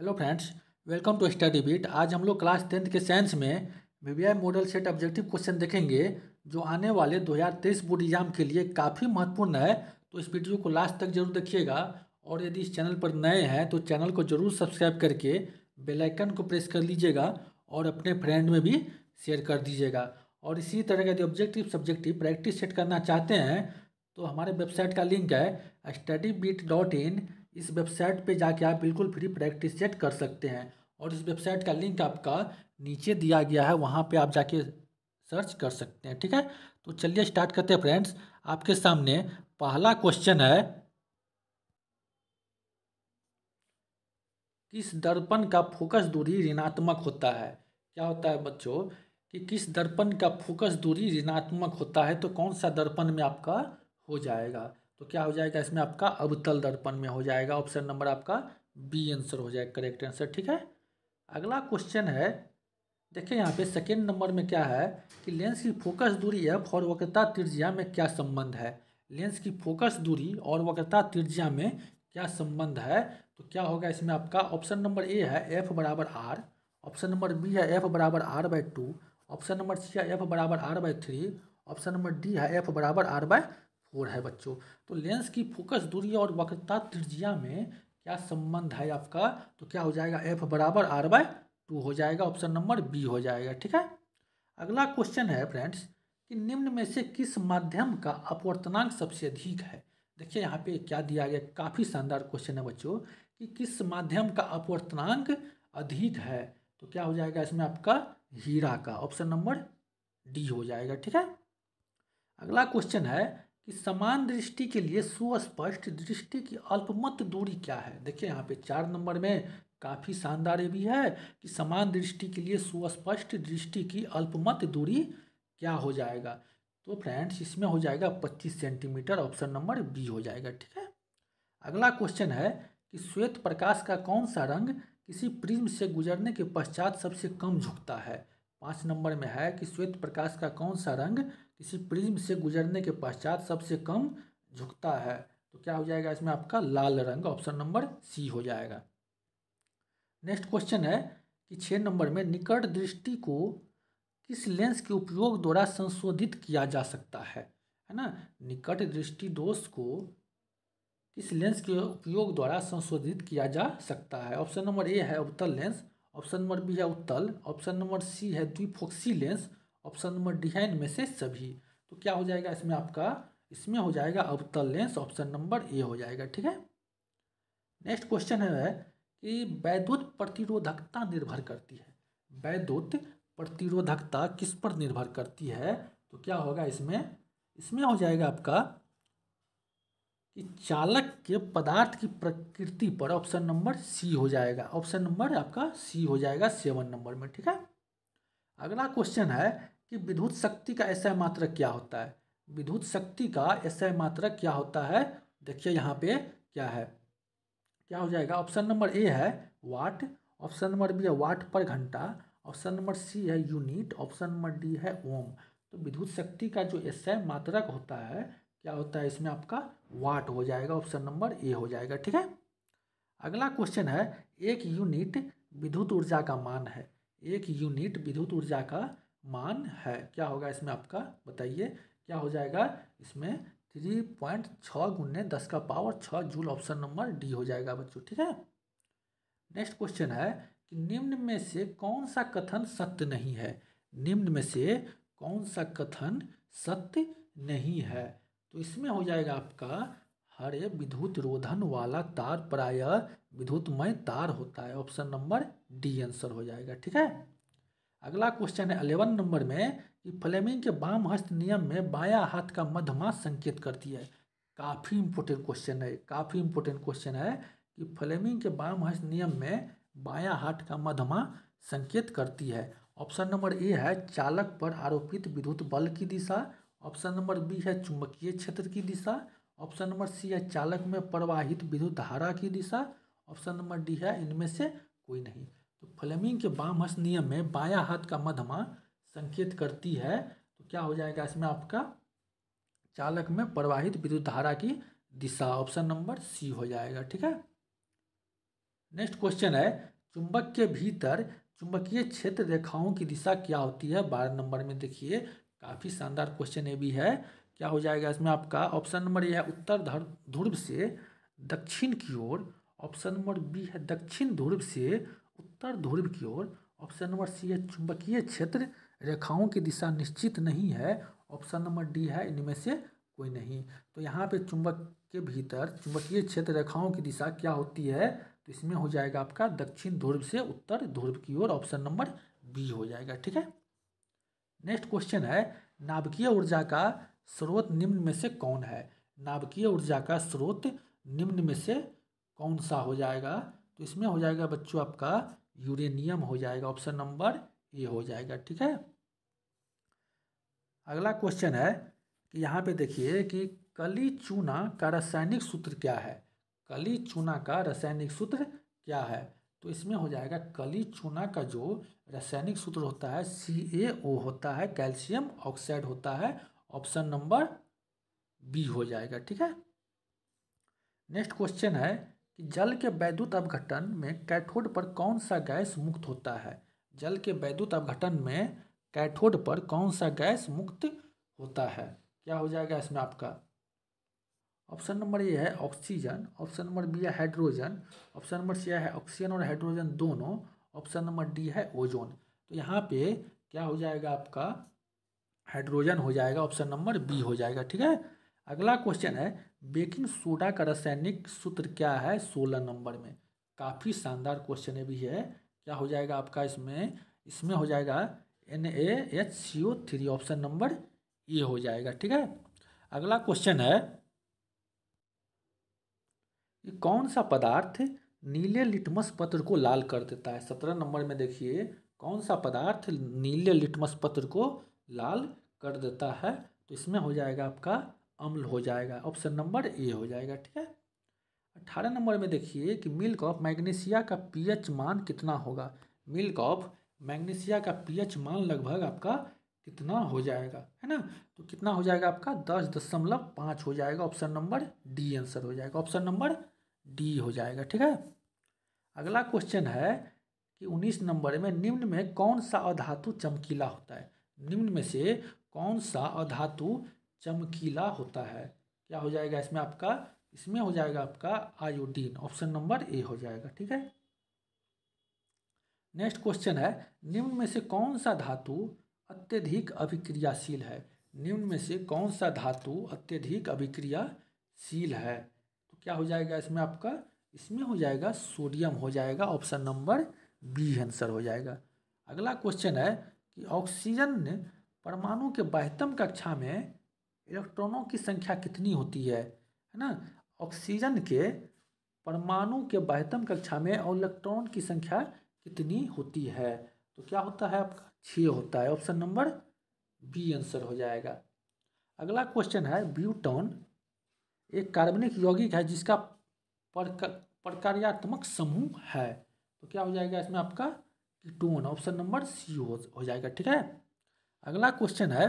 hello friends welcome to study beat आज हम लोग क्लास टेंथ के साइंस में वी मॉडल सेट ऑब्जेक्टिव क्वेश्चन देखेंगे जो आने वाले 2023 बोर्ड एग्जाम के लिए काफ़ी महत्वपूर्ण है तो इस वीडियो को लास्ट तक जरूर देखिएगा और यदि इस चैनल पर नए हैं तो चैनल को जरूर सब्सक्राइब करके बेलाइकन को प्रेस कर लीजिएगा और अपने फ्रेंड में भी शेयर कर दीजिएगा और इसी तरह का यदि ऑब्जेक्टिव सब्जेक्टिव प्रैक्टिस सेट करना चाहते हैं तो हमारे वेबसाइट का लिंक है स्टडी बीट डॉट इन इस वेबसाइट पे जाके आप बिल्कुल फ्री प्रैक्टिस सेट कर सकते हैं और इस वेबसाइट का लिंक आपका नीचे दिया गया है वहाँ पे आप जाके सर्च कर सकते हैं ठीक है तो चलिए स्टार्ट करते हैं फ्रेंड्स आपके सामने पहला क्वेश्चन है किस दर्पण का फोकस दूरी ऋणात्मक होता है क्या होता है बच्चों कि किस दर्पण का फोकस दूरी ऋणात्मक होता है तो कौन सा दर्पण में आपका हो जाएगा तो क्या हो जाएगा इसमें आपका अवतल दर्पण में हो जाएगा ऑप्शन नंबर आपका बी आंसर हो जाएगा करेक्ट आंसर ठीक है अगला क्वेश्चन है देखिए यहाँ पे सेकेंड नंबर में क्या है कि लेंस की फोकस दूरी एफ और वक्रता त्रिज्या में क्या संबंध है लेंस की फोकस दूरी और वक्रता त्रिज्या में क्या संबंध है तो क्या होगा इसमें आपका ऑप्शन नंबर ए है एफ बराबर आर ऑप्शन नंबर बी है एफ बराबर R by two option number C है एफ बराबर R by three option number D है एफ बराबर आर बाई हो रहा है बच्चों तो लेंस की फोकस दूरी और वक्रता त्रिज्या में क्या संबंध है आपका तो क्या हो जाएगा एफ बराबर आर बाय टू हो जाएगा ऑप्शन नंबर बी हो जाएगा ठीक है अगला क्वेश्चन है फ्रेंड्स कि निम्न में से किस माध्यम का अपवर्तनांक सबसे अधिक है देखिए यहाँ पे क्या दिया गया काफ़ी शानदार क्वेश्चन है बच्चों कि किस माध्यम का अपवर्तनांक अधिक है तो क्या हो जाएगा इसमें आपका हीरा का ऑप्शन नंबर डी हो जाएगा ठीक है अगला क्वेश्चन है कि समान दृष्टि के लिए सुस्पष्ट दृष्टि की अल्पमत दूरी क्या है देखिए यहाँ पे चार नंबर में काफ़ी शानदार भी है कि समान दृष्टि के लिए सुस्पष्ट दृष्टि की अल्पमत दूरी क्या हो जाएगा तो फ्रेंड्स इसमें हो जाएगा पच्चीस सेंटीमीटर ऑप्शन नंबर बी हो जाएगा ठीक है अगला क्वेश्चन है कि श्वेत प्रकाश का कौन सा रंग किसी प्रिज्म से गुजरने के पश्चात सबसे कम झुकता है पाँच नंबर में है कि श्वेत प्रकाश का कौन सा रंग किसी प्रिज्म से गुजरने के पश्चात सबसे कम झुकता है तो क्या हो जाएगा इसमें आपका लाल रंग ऑप्शन नंबर सी हो जाएगा नेक्स्ट क्वेश्चन है कि छः नंबर में निकट दृष्टि को किस लेंस के उपयोग द्वारा संशोधित किया जा सकता है है ना निकट दृष्टि दोष को किस लेंस के उपयोग द्वारा संशोधित किया जा सकता है ऑप्शन नंबर ए है उत्तल लेंस ऑप्शन नंबर बी है उत्तल ऑप्शन नंबर सी है द्विफोक्सी लेंस ऑप्शन नंबर डिहाइन में से सभी तो क्या हो जाएगा इसमें आपका इसमें हो जाएगा अवतल लेंस ऑप्शन नंबर ए हो जाएगा ठीक है नेक्स्ट क्वेश्चन है कि वैद्युत प्रतिरोधकता निर्भर करती है वैद्युत प्रतिरोधकता किस पर निर्भर करती है तो क्या होगा इसमें इसमें हो जाएगा आपका कि चालक के पदार्थ की प्रकृति पर ऑप्शन नंबर सी हो जाएगा ऑप्शन नंबर आपका सी हो जाएगा सेवन नंबर में ठीक है अगला क्वेश्चन है कि विद्युत शक्ति का ऐसा मात्रक क्या होता है विद्युत शक्ति का ऐसा मात्रक क्या होता है देखिए यहाँ पे क्या है क्या हो जाएगा ऑप्शन नंबर ए है वाट ऑप्शन नंबर बी है वाट पर घंटा ऑप्शन नंबर सी है यूनिट ऑप्शन नंबर डी है ओम तो विद्युत शक्ति का जो एस मात्रक होता है क्या होता है इसमें आपका वाट हो जाएगा ऑप्शन नंबर ए हो जाएगा ठीक है अगला क्वेश्चन है एक यूनिट विद्युत ऊर्जा का मान है एक यूनिट विद्युत ऊर्जा का मान है क्या होगा इसमें आपका बताइए क्या हो जाएगा इसमें थ्री पॉइंट छः गुने दस का पावर छः जूल ऑप्शन नंबर डी हो जाएगा बच्चों ठीक है नेक्स्ट क्वेश्चन है कि निम्न में से कौन सा कथन सत्य नहीं है निम्न में से कौन सा कथन सत्य नहीं है तो इसमें हो जाएगा आपका हरे विद्युत रोधन वाला तार प्राय विद्युतमय तार होता है ऑप्शन नंबर डी आंसर हो जाएगा ठीक है अगला क्वेश्चन है अलेवन नंबर में कि फ्लेमिंग के बाम हस्त नियम में बाया हाथ का मध्यमा संकेत करती है काफ़ी इम्पोर्टेंट क्वेश्चन है काफ़ी इम्पोर्टेंट क्वेश्चन है कि फ्लेमिंग के बाम हस्त नियम में बाया हाथ का मध्यमा संकेत करती है ऑप्शन नंबर ए है चालक पर आरोपित विद्युत बल की दिशा ऑप्शन नंबर बी है चुंबकीय क्षेत्र की दिशा ऑप्शन नंबर सी है चालक में प्रवाहित विद्युत धारा की दिशा ऑप्शन नंबर डी है इनमें से कोई नहीं तो फ्लेमिंग के बाम हस्त नियम में बाया हाथ का मध्यमा संकेत करती है तो क्या हो जाएगा इसमें आपका चालक में प्रवाहित विद्युत धारा की दिशा ऑप्शन नंबर सी हो जाएगा ठीक है नेक्स्ट क्वेश्चन है चुंबक के भीतर चुंबकीय क्षेत्र रेखाओं की दिशा क्या होती है बारह नंबर में देखिए काफ़ी शानदार क्वेश्चन ये भी है क्या हो जाएगा इसमें आपका ऑप्शन नंबर ए है उत्तर ध्रुव से दक्षिण की ओर ऑप्शन नंबर बी है दक्षिण ध्रुव से उत्तर ध्रुव की ओर ऑप्शन नंबर सी है चुंबकीय क्षेत्र रेखाओं की दिशा निश्चित नहीं है ऑप्शन नंबर डी है इनमें से कोई नहीं तो यहाँ पे चुंबक के भीतर चुंबकीय क्षेत्र रेखाओं की दिशा क्या होती है तो इसमें हो जाएगा आपका दक्षिण ध्रुव से उत्तर ध्रुव की ओर ऑप्शन नंबर बी हो जाएगा ठीक है नेक्स्ट क्वेश्चन है नाभिकीय ऊर्जा का स्रोत निम्न में से कौन है नाभिकीय ऊर्जा का स्रोत निम्न में से कौन सा हो जाएगा तो इसमें हो जाएगा बच्चों आपका यूरेनियम हो जाएगा ऑप्शन नंबर ए हो जाएगा ठीक है अगला क्वेश्चन है कि यहाँ पे देखिए कि कली चूना का रासायनिक सूत्र क्या है कली चूना का रासायनिक सूत्र क्या है तो इसमें हो जाएगा कली चूना का जो रासायनिक सूत्र होता है सी ए ओ होता है कैल्शियम ऑक्साइड होता है ऑप्शन नंबर बी हो जाएगा ठीक है नेक्स्ट क्वेश्चन है कि जल के वैद्युत अपघटन में कैथोड पर कौन सा गैस मुक्त होता है जल के वैद्युत अपघटन में कैथोड पर कौन सा गैस मुक्त होता है क्या हो जाएगा इसमें आपका ऑप्शन नंबर ए है ऑक्सीजन ऑप्शन नंबर बी है हाइड्रोजन ऑप्शन नंबर सी है ऑक्सीजन और हाइड्रोजन दोनों ऑप्शन नंबर डी है ओजोन तो यहाँ पे क्या हो जाएगा आपका हाइड्रोजन हो जाएगा ऑप्शन नंबर बी हो जाएगा ठीक है अगला क्वेश्चन है बेकिंग सोडा का रासायनिक सूत्र क्या है सोलह नंबर में काफ़ी शानदार क्वेश्चन भी है क्या हो जाएगा आपका इसमें इसमें हो जाएगा N A H C O three option number A हो जाएगा ठीक है अगला क्वेश्चन है कि कौन सा पदार्थ नीले लिटमस पत्र को लाल कर देता है सत्रह नंबर में देखिए कौन सा पदार्थ नीले लिटमस पत्र को लाल कर देता है तो इसमें हो जाएगा आपका अम्ल हो जाएगा ऑप्शन नंबर ए हो जाएगा ठीक है अठारह नंबर में देखिए कि मिल्क ऑफ मैग्नीशिया का पीएच मान कितना होगा मिल्क ऑफ मैग्नीशिया का पीएच मान लगभग आपका कितना हो जाएगा है ना तो कितना हो जाएगा आपका दस दशमलव पाँच हो जाएगा ऑप्शन नंबर डी आंसर हो जाएगा ऑप्शन नंबर डी हो जाएगा ठीक है अगला क्वेश्चन है कि उन्नीस नंबर में निम्न में कौन सा अधातु चमकीला होता है निम्न में से कौन सा अधातु चमकीला होता है क्या हो जाएगा इसमें आपका इसमें हो जाएगा आपका आयोडीन ऑप्शन नंबर ए हो जाएगा ठीक है नेक्स्ट क्वेश्चन है निम्न में से कौन सा धातु अत्यधिक अभिक्रियाशील है निम्न में से कौन सा धातु अत्यधिक अभिक्रियाशील है तो क्या हो जाएगा इसमें आपका इसमें हो जाएगा सोडियम हो जाएगा ऑप्शन नंबर बी आंसर हो जाएगा अगला क्वेश्चन है कि ऑक्सीजन परमाणु के बाह्यतम कक्षा में इलेक्ट्रॉनों की संख्या कितनी होती है है ना ऑक्सीजन के परमाणु के बाह्यतम कक्षा में और इलेक्ट्रॉन की संख्या कितनी होती है तो क्या होता है आपका छः होता है ऑप्शन नंबर बी आंसर हो जाएगा अगला क्वेश्चन है ब्यूटॉन एक कार्बनिक यौगिक है जिसका प्रकार्यात्मक समूह है तो क्या हो जाएगा इसमें आपका कीटोन ऑप्शन नंबर सी हो जाएगा ठीक है अगला क्वेश्चन है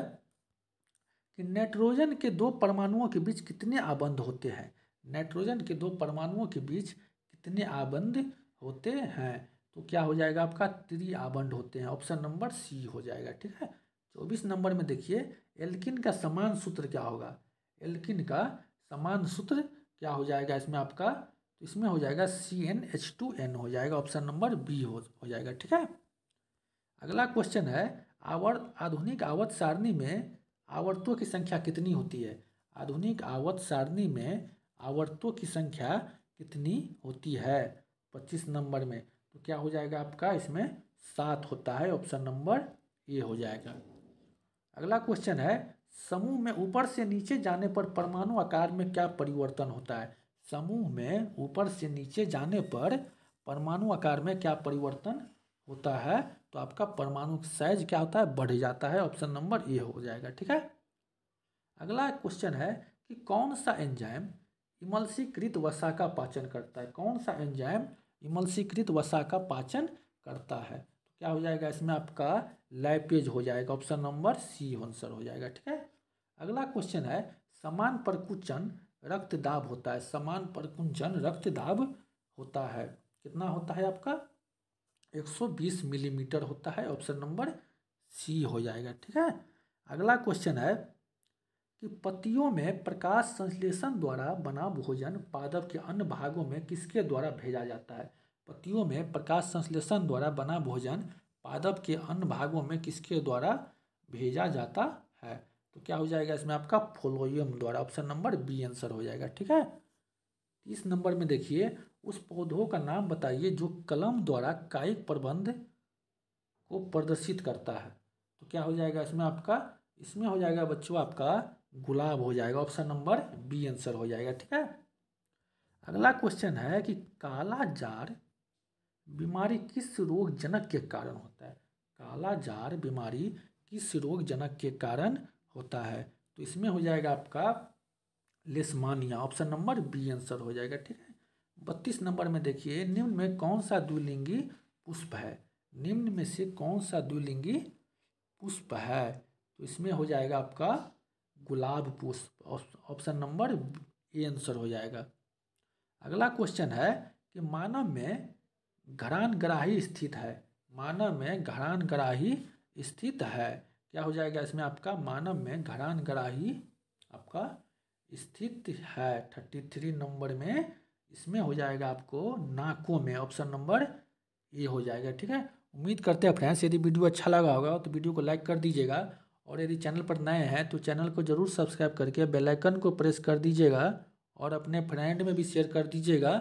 कि नाइट्रोजन के दो परमाणुओं के बीच कितने आबंध होते हैं नाइट्रोजन के दो परमाणुओं के बीच कितने आबंध होते हैं तो क्या हो जाएगा आपका त्रि आबंध होते हैं ऑप्शन नंबर सी हो जाएगा ठीक है चौबीस नंबर में देखिए एल्किन का समान सूत्र क्या होगा एल्किन का समान सूत्र क्या हो जाएगा इसमें आपका तो इसमें हो जाएगा C N H two N हो जाएगा ऑप्शन नंबर बी हो हो जाएगा ठीक है अगला क्वेश्चन है आवर्त आधुनिक आवर्त सारणी में आवर्तों की संख्या कितनी होती है आधुनिक आवर्त सारणी में आवर्तों की संख्या कितनी होती है पच्चीस नंबर में तो क्या हो जाएगा आपका इसमें सात होता है ऑप्शन नंबर ए हो जाएगा अगला क्वेश्चन है समूह में ऊपर से नीचे जाने पर परमाणु आकार में क्या परिवर्तन होता है समूह में ऊपर से नीचे जाने पर परमाणु आकार में क्या परिवर्तन होता है तो आपका परमाणु साइज क्या होता है बढ़ जाता है ऑप्शन नंबर ए हो जाएगा ठीक है अगला क्वेश्चन है कि कौन सा एंजाइम इमल्सीकृत वसा का पाचन करता है कौन सा एंजाइम इमल्सीकृत वसा का पाचन करता है तो क्या हो जाएगा इसमें आपका लाइपेज हो जाएगा ऑप्शन नंबर सी आंसर हो जाएगा ठीक है अगला क्वेश्चन है समान प्रकुचन रक्तदाब होता है समान प्रकुंचन रक्तदाब होता है कितना होता है आपका 120 मिलीमीटर होता है ऑप्शन नंबर सी हो जाएगा ठीक है अगला क्वेश्चन है कि पतियों में प्रकाश संश्लेषण द्वारा बना भोजन पादप के अन्य भागों में किसके द्वारा भेजा जाता है पतियों में प्रकाश संश्लेषण द्वारा बना भोजन पादप के अन्य भागों में किसके द्वारा भेजा जाता है तो क्या हो जाएगा इसमें आपका फोलोयम द्वारा ऑप्शन नंबर बी आंसर हो जाएगा ठीक है इस नंबर में देखिए उस पौधों का नाम बताइए जो कलम द्वारा कायिक प्रबंध को प्रदर्शित करता है तो क्या हो जाएगा इसमें आपका इसमें हो जाएगा बच्चों आपका गुलाब हो जाएगा ऑप्शन नंबर बी आंसर हो जाएगा ठीक है अगला क्वेश्चन है कि काला जार बीमारी किस रोग जनक के कारण होता है काला जार बीमारी किस रोग जनक के कारण होता है तो इसमें हो जाएगा आपका Leishmania option number B answer हो जाएगा ठीक है बत्तीस नंबर में देखिए निम्न में कौन सा द्विलिंगी पुष्प है निम्न में से कौन सा द्विलिंगी पुष्प है तो इसमें हो जाएगा आपका गुलाब पुष्प ऑप्शन नंबर ए आंसर हो जाएगा अगला क्वेश्चन है कि मानव में घरान ग्राही स्थित है मानव में घरान ग्राही स्थित है क्या हो जाएगा इसमें आपका मानव में घरान ग्राही आपका स्थित है थर्टी थ्री नंबर में इसमें हो जाएगा आपको नाकों में ऑप्शन नंबर ए हो जाएगा ठीक है उम्मीद करते हैं फ्रेंड्स यदि वीडियो अच्छा लगा होगा तो वीडियो को लाइक कर दीजिएगा और यदि चैनल पर नए हैं तो चैनल को ज़रूर सब्सक्राइब करके बेल आइकन को प्रेस कर दीजिएगा और अपने फ्रेंड में भी शेयर कर दीजिएगा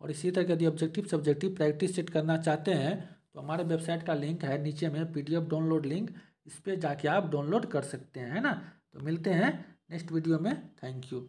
और इसी तरह यदि ऑब्जेक्टिव सब्जेक्टिव प्रैक्टिस सेट करना चाहते हैं तो हमारे वेबसाइट का लिंक है नीचे में पीडीएफ डाउनलोड लिंक इस पर जाके आप डाउनलोड कर सकते हैं है ना तो मिलते हैं नेक्स्ट वीडियो में थैंक यू